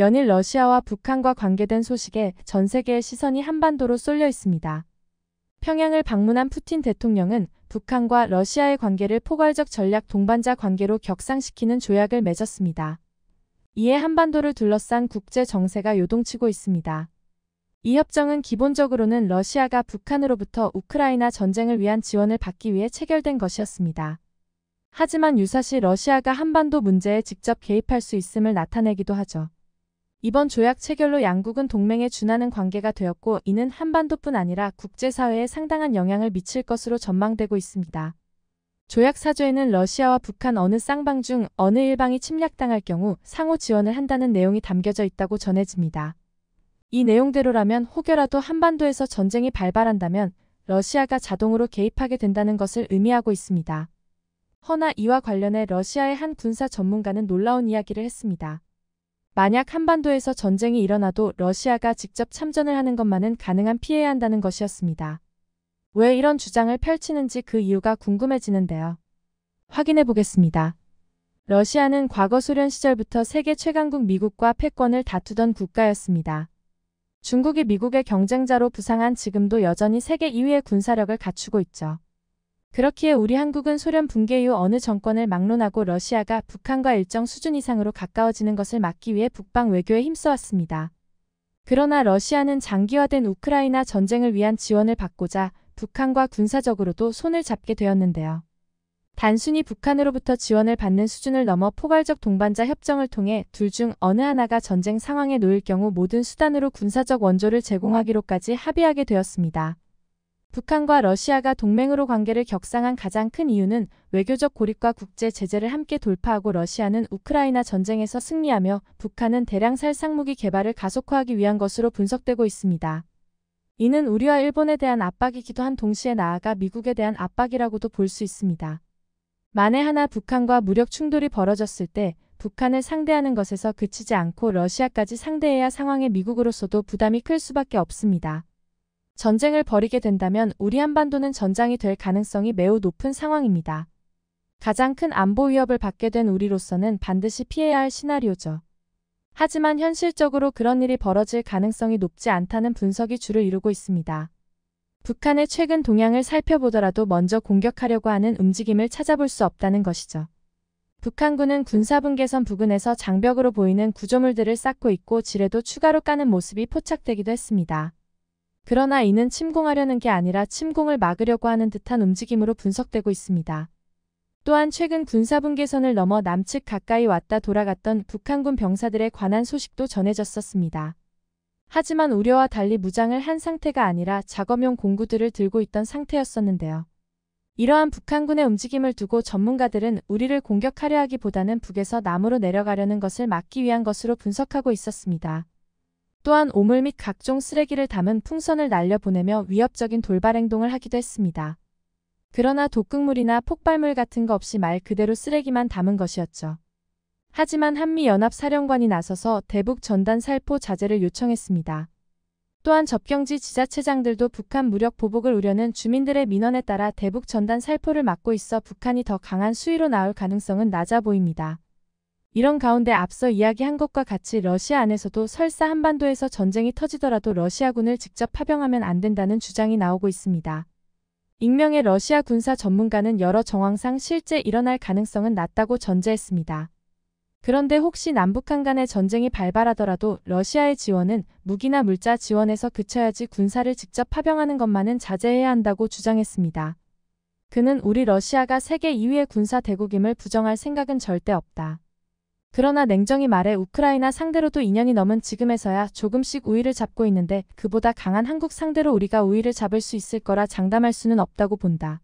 연일 러시아와 북한과 관계된 소식에 전 세계의 시선이 한반도로 쏠려 있습니다. 평양을 방문한 푸틴 대통령은 북한과 러시아의 관계를 포괄적 전략 동반자 관계로 격상시키는 조약을 맺었습니다. 이에 한반도를 둘러싼 국제 정세가 요동치고 있습니다. 이 협정은 기본적으로는 러시아가 북한으로부터 우크라이나 전쟁을 위한 지원을 받기 위해 체결된 것이었습니다. 하지만 유사시 러시아가 한반도 문제에 직접 개입할 수 있음을 나타내기도 하죠. 이번 조약 체결로 양국은 동맹에 준하는 관계가 되었고 이는 한반도뿐 아니라 국제사회에 상당한 영향을 미칠 것으로 전망되고 있습니다. 조약 사조에는 러시아와 북한 어느 쌍방 중 어느 일방이 침략당할 경우 상호 지원을 한다는 내용이 담겨져 있다고 전해집니다. 이 내용대로라면 혹여라도 한반도에서 전쟁이 발발한다면 러시아가 자동으로 개입하게 된다는 것을 의미하고 있습니다. 허나 이와 관련해 러시아의 한 군사 전문가는 놀라운 이야기를 했습니다. 만약 한반도에서 전쟁이 일어나도 러시아가 직접 참전을 하는 것만은 가능한 피해야 한다는 것이었습니다. 왜 이런 주장을 펼치는지 그 이유가 궁금해지는데요. 확인해 보겠습니다. 러시아는 과거 소련 시절부터 세계 최강국 미국과 패권을 다투던 국가였습니다. 중국이 미국의 경쟁자로 부상한 지금도 여전히 세계 2위의 군사력을 갖추고 있죠. 그렇기에 우리 한국은 소련 붕괴 이후 어느 정권을 막론하고 러시아가 북한과 일정 수준 이상으로 가까워지는 것을 막기 위해 북방 외교에 힘써왔습니다. 그러나 러시아는 장기화된 우크라이나 전쟁을 위한 지원을 받고자 북한과 군사적으로도 손을 잡게 되었는데요. 단순히 북한으로부터 지원을 받는 수준을 넘어 포괄적 동반자 협정을 통해 둘 중 어느 하나가 전쟁 상황에 놓일 경우 모든 수단으로 군사적 원조를 제공하기로까지 합의하게 되었습니다. 북한과 러시아가 동맹으로 관계를 격상한 가장 큰 이유는 외교적 고립과 국제 제재를 함께 돌파하고 러시아는 우크라이나 전쟁에서 승리하며 북한은 대량 살상무기 개발을 가속화하기 위한 것으로 분석되고 있습니다. 이는 우리와 일본에 대한 압박이기도 한 동시에 나아가 미국에 대한 압박이라고도 볼 수 있습니다. 만에 하나 북한과 무력 충돌이 벌어졌을 때 북한을 상대하는 것에서 그치지 않고 러시아까지 상대해야 상황에 미국으로서도 부담이 클 수밖에 없습니다. 전쟁을 벌이게 된다면 우리 한반도는 전장이 될 가능성이 매우 높은 상황입니다. 가장 큰 안보 위협을 받게 된 우리로서는 반드시 피해야 할 시나리오죠. 하지만 현실적으로 그런 일이 벌어질 가능성이 높지 않다는 분석이 주를 이루고 있습니다. 북한의 최근 동향을 살펴보더라도 먼저 공격하려고 하는 움직임을 찾아볼 수 없다는 것이죠. 북한군은 군사분계선 부근에서 장벽으로 보이는 구조물들을 쌓고 있고 지뢰도 추가로 까는 모습이 포착되기도 했습니다. 그러나 이는 침공하려는 게 아니라 침공을 막으려고 하는 듯한 움직임으로 분석되고 있습니다. 또한 최근 군사분 계선을 넘어 남측 가까이 왔다 돌아갔던 북한군 병사들에 관한 소식도 전해졌었습니다. 하지만 우려와 달리 무장을 한 상태가 아니라 작업용 공구들을 들고 있던 상태였었는데요. 이러한 북한군의 움직임을 두고 전문가들은 우리를 공격하려 하기보다는 북에서 남으로 내려가려는 것을 막기 위한 것으로 분석하고 있었습니다. 또한 오물 및 각종 쓰레기를 담은 풍선을 날려보내며 위협적인 돌발 행동을 하기도 했습니다. 그러나 독극물이나 폭발물 같은 거 없이 말 그대로 쓰레기만 담은 것이었죠. 하지만 한미연합사령관이 나서서 대북 전단 살포 자제를 요청했습니다. 또한 접경지 지자체장들도 북한 무력 보복을 우려는 주민들의 민원에 따라 대북 전단 살포를 막고 있어 북한이 더 강한 수위로 나올 가능성은 낮아 보입니다. 이런 가운데 앞서 이야기한 것과 같이 러시아 안에서도 설사 한반도에서 전쟁이 터지더라도 러시아군을 직접 파병하면 안 된다는 주장이 나오고 있습니다. 익명의 러시아 군사 전문가는 여러 정황상 실제 일어날 가능성은 낮다고 전제했습니다. 그런데 혹시 남북한 간의 전쟁이 발발하더라도 러시아의 지원은 무기나 물자 지원에서 그쳐야지 군사를 직접 파병하는 것만은 자제해야 한다고 주장했습니다. 그는 우리 러시아가 세계 2위의 군사 대국임을 부정할 생각은 절대 없다. 그러나 냉정히 말해 우크라이나 상대로도 2년이 넘은 지금에서야 조금씩 우위를 잡고 있는데 그보다 강한 한국 상대로 우리가 우위를 잡을 수 있을 거라 장담할 수는 없다고 본다.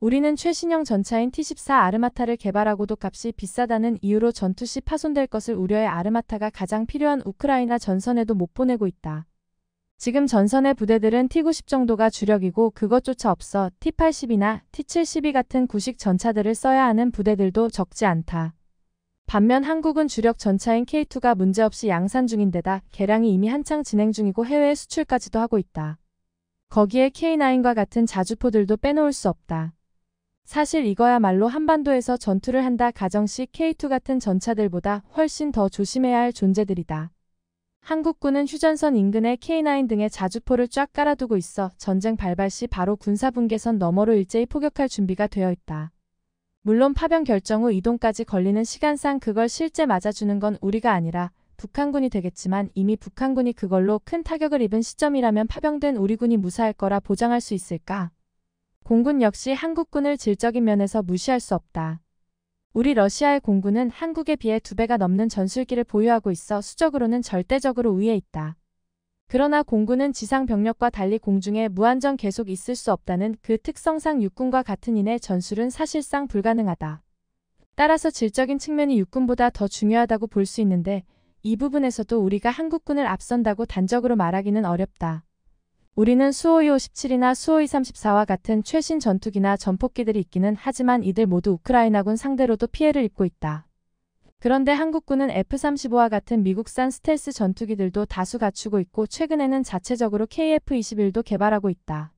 우리는 최신형 전차인 T-14 아르마타를 개발하고도 값이 비싸다는 이유로 전투 시 파손될 것을 우려해 아르마타가 가장 필요한 우크라이나 전선에도 못 보내고 있다. 지금 전선의 부대들은 T-90 정도가 주력이고 그것조차 없어 T-80이나 T-72 같은 구식 전차들을 써야 하는 부대들도 적지 않다. 반면 한국은 주력 전차인 K2가 문제없이 양산 중인데다 개량이 이미 한창 진행 중이고 해외 에 수출까지도 하고 있다. 거기에 K9과 같은 자주포들도 빼놓을 수 없다. 사실 이거야말로 한반도에서 전투를 한다 가정시 K2 같은 전차들보다 훨씬 더 조심해야 할 존재들이다. 한국군은 휴전선 인근에 K9 등의 자주포를 쫙 깔아두고 있어 전쟁 발발 시 바로 군사분계선 너머로 일제히 포격할 준비가 되어 있다. 물론 파병 결정 후 이동까지 걸리는 시간상 그걸 실제 맞아주는 건 우리가 아니라 북한군이 되겠지만 이미 북한군이 그걸로 큰 타격을 입은 시점이라면 파병된 우리군이 무사할 거라 보장할 수 있을까? 공군 역시 한국군을 질적인 면에서 무시할 수 없다. 우리 러시아의 공군은 한국에 비해 두 배가 넘는 전술기를 보유하고 있어 수적으로는 절대적으로 위에 있다. 그러나 공군은 지상 병력과 달리 공중에 무한정 계속 있을 수 없다는 그 특성상 육군과 같은 이내 전술은 사실상 불가능하다. 따라서 질적인 측면이 육군보다 더 중요하다고 볼 수 있는데 이 부분에서도 우리가 한국군을 앞선다고 단적으로 말하기는 어렵다. 우리는 수호이 57이나 수호이 34와 같은 최신 전투기나 전폭기들이 있기는 하지만 이들 모두 우크라이나군 상대로도 피해를 입고 있다. 그런데 한국군은 F-35와 같은 미국산 스텔스 전투기들도 다수 갖추고 있고 최근에는 자체적으로 KF-21도 개발하고 있다.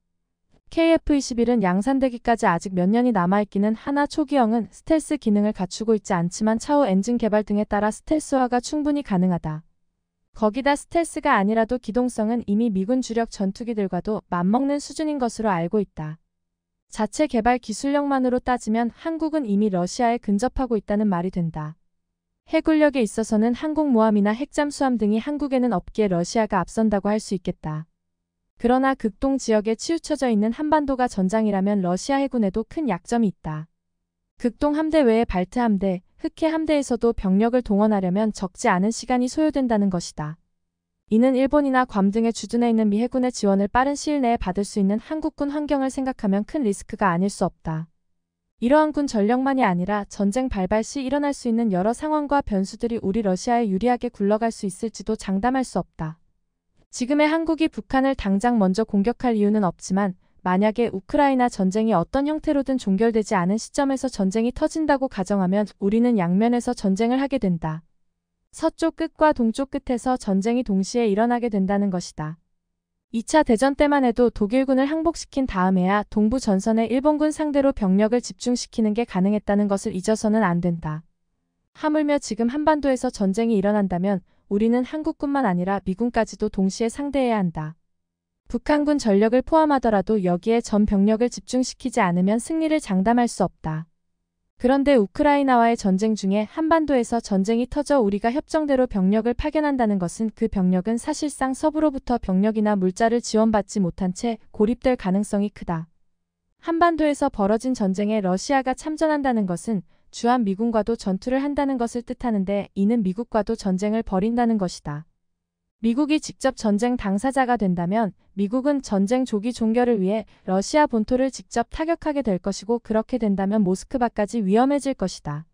KF-21은 양산되기까지 아직 몇 년이 남아있기는 하나 초기형은 스텔스 기능을 갖추고 있지 않지만 차후 엔진 개발 등에 따라 스텔스화가 충분히 가능하다. 거기다 스텔스가 아니라도 기동성은 이미 미군 주력 전투기들과도 맞먹는 수준인 것으로 알고 있다. 자체 개발 기술력만으로 따지면 한국은 이미 러시아에 근접하고 있다는 말이 된다. 해군력에 있어서는 항공모함이나 핵잠수함 등이 한국에는 없기에 러시아가 앞선다고 할 수 있겠다. 그러나 극동 지역에 치우쳐져 있는 한반도가 전장이라면 러시아 해군에도 큰 약점이 있다. 극동 함대 외에 발트 함대, 흑해 함대에서도 병력을 동원하려면 적지 않은 시간이 소요된다는 것이다. 이는 일본이나 괌 등의 주둔해 있는 미 해군의 지원을 빠른 시일 내에 받을 수 있는 한국군 환경을 생각하면 큰 리스크가 아닐 수 없다. 이러한 군 전력만이 아니라 전쟁 발발 시 일어날 수 있는 여러 상황과 변수들이 우리 러시아에 유리하게 굴러갈 수 있을지도 장담할 수 없다. 지금의 한국이 북한을 당장 먼저 공격할 이유는 없지만 만약에 우크라이나 전쟁이 어떤 형태로든 종결되지 않은 시점에서 전쟁이 터진다고 가정하면 우리는 양면에서 전쟁을 하게 된다. 서쪽 끝과 동쪽 끝에서 전쟁이 동시에 일어나게 된다는 것이다. 2차 대전 때만 해도 독일군을 항복시킨 다음에야 동부 전선에 일본군 상대로 병력을 집중시키는 게 가능했다는 것을 잊어서는 안 된다. 하물며 지금 한반도에서 전쟁이 일어난다면 우리는 한국뿐만 아니라 미군까지도 동시에 상대해야 한다. 북한군 전력을 포함하더라도 여기에 전 병력을 집중시키지 않으면 승리를 장담할 수 없다. 그런데 우크라이나와의 전쟁 중에 한반도에서 전쟁이 터져 우리가 협정대로 병력을 파견한다는 것은 그 병력은 사실상 서부로부터 병력이나 물자를 지원받지 못한 채 고립될 가능성이 크다. 한반도에서 벌어진 전쟁에 러시아가 참전한다는 것은 주한 미군과도 전투를 한다는 것을 뜻하는데 이는 미국과도 전쟁을 벌인다는 것이다. 미국이 직접 전쟁 당사자가 된다면 미국은 전쟁 조기 종결을 위해 러시아 본토를 직접 타격하게 될 것이고 그렇게 된다면 모스크바까지 위험해질 것이다.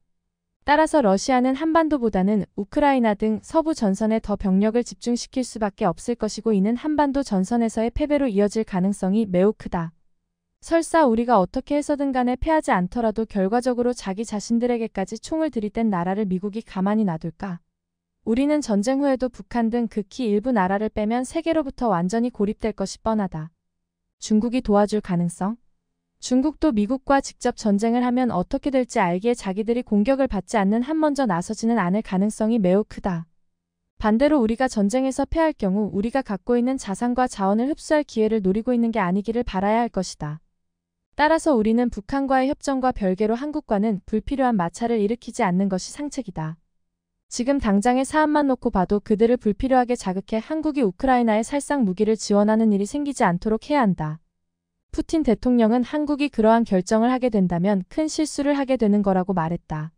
따라서 러시아는 한반도보다는 우크라이나 등 서부 전선에 더 병력을 집중시킬 수밖에 없을 것이고 이는 한반도 전선에서의 패배로 이어질 가능성이 매우 크다. 설사 우리가 어떻게 해서든 간에 패하지 않더라도 결과적으로 자기 자신들에게까지 총을 들이댄 나라를 미국이 가만히 놔둘까? 우리는 전쟁 후에도 북한 등 극히 일부 나라를 빼면 세계로부터 완전히 고립될 것이 뻔하다. 중국이 도와줄 가능성? 중국도 미국과 직접 전쟁을 하면 어떻게 될지 알기에 자기들이 공격을 받지 않는 한 먼저 나서지는 않을 가능성이 매우 크다. 반대로 우리가 전쟁에서 패할 경우 우리가 갖고 있는 자산과 자원을 흡수할 기회를 노리고 있는 게 아니기를 바라야 할 것이다. 따라서 우리는 북한과의 협정과 별개로 한국과는 불필요한 마찰을 일으키지 않는 것이 상책이다. 지금 당장의 사안만 놓고 봐도 그들을 불필요하게 자극해 한국이 우크라이나에 살상 무기를 지원하는 일이 생기지 않도록 해야 한다. 푸틴 대통령은 한국이 그러한 결정을 하게 된다면 큰 실수를 하게 되는 거라고 말했다.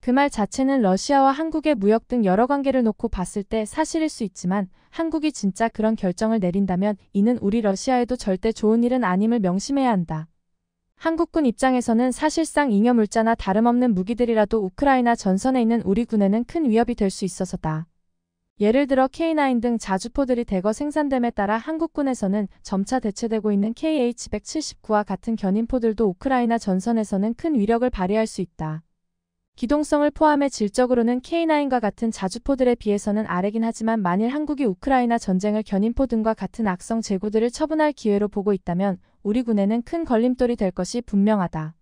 그 말 자체는 러시아와 한국의 무역 등 여러 관계를 놓고 봤을 때 사실일 수 있지만 한국이 진짜 그런 결정을 내린다면 이는 우리 러시아에도 절대 좋은 일은 아님을 명심해야 한다. 한국군 입장에서는 사실상 잉여물자나 다름없는 무기들이라도 우크라이나 전선에 있는 우리 군에는 큰 위협이 될 수 있어서다. 예를 들어 K9 등 자주포들이 대거 생산됨에 따라 한국군에서는 점차 대체되고 있는 KH-179와 같은 견인포들도 우크라이나 전선에서는 큰 위력을 발휘할 수 있다. 기동성을 포함해 질적으로는 K9과 같은 자주포들에 비해서는 아래긴 하지만 만일 한국이 우크라이나 전쟁을 견인포 등과 같은 악성 재고들을 처분할 기회로 보고 있다면 우리 군에는 큰 걸림돌이 될 것이 분명하다.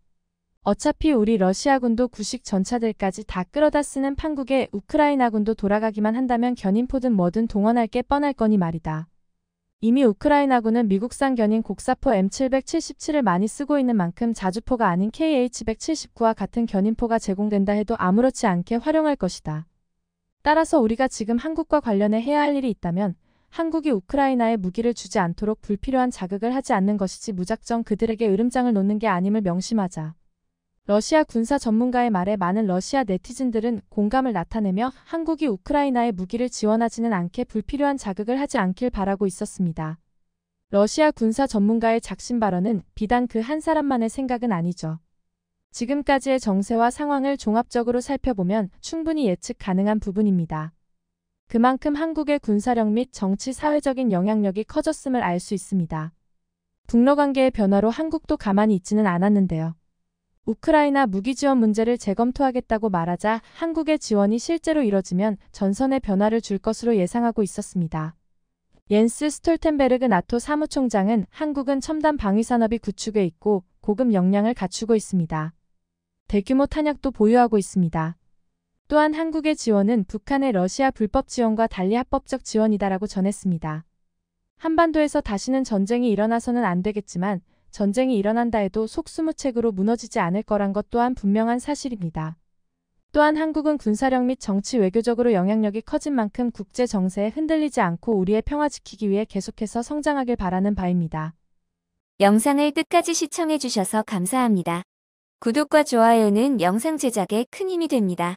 어차피 우리 러시아군도 구식 전차들까지 다 끌어다 쓰는 판국에 우크라이나군도 돌아가기만 한다면 견인포든 뭐든 동원할 게 뻔할 거니 말이다. 이미 우크라이나군은 미국산 견인 곡사포 M777을 많이 쓰고 있는 만큼 자주포가 아닌 KH-179와 같은 견인포가 제공된다 해도 아무렇지 않게 활용할 것이다. 따라서 우리가 지금 한국과 관련해 해야 할 일이 있다면 한국이 우크라이나에 무기를 주지 않도록 불필요한 자극을 하지 않는 것이지 무작정 그들에게 으름장을 놓는 게 아님을 명심하자. 러시아 군사 전문가의 말에 많은 러시아 네티즌들은 공감을 나타내며 한국이 우크라이나에 무기를 지원하지는 않게 불필요한 자극을 하지 않길 바라고 있었습니다. 러시아 군사 전문가의 작심 발언은 비단 그 한 사람만의 생각은 아니죠. 지금까지의 정세와 상황을 종합적으로 살펴보면 충분히 예측 가능한 부분입니다. 그만큼 한국의 군사력 및 정치 사회적인 영향력이 커졌음을 알 수 있습니다. 북러 관계의 변화로 한국도 가만히 있지는 않았는데요. 우크라이나 무기 지원 문제를 재검토하겠다고 말하자 한국의 지원이 실제로 이뤄지면 전선의 변화를 줄 것으로 예상하고 있었습니다. 옌스 스톨텐베르그 나토 사무총장은 한국은 첨단 방위 산업이 구축해 있고 고급 역량을 갖추고 있습니다. 대규모 탄약도 보유하고 있습니다. 또한 한국의 지원은 북한의 러시아 불법 지원과 달리 합법적 지원이다라고 전했습니다. 한반도에서 다시는 전쟁이 일어나서는 안 되겠지만 전쟁이 일어난다 해도 속수무책으로 무너지지 않을 거란 것 또한 분명한 사실입니다. 또한 한국은 군사력 및 정치 외교적으로 영향력이 커진 만큼 국제 정세에 흔들리지 않고 우리의 평화 지키기 위해 계속해서 성장하길 바라는 바입니다. 영상을 끝까지 시청해주셔서 감사합니다. 구독과 좋아요는 영상 제작에 큰 힘이 됩니다.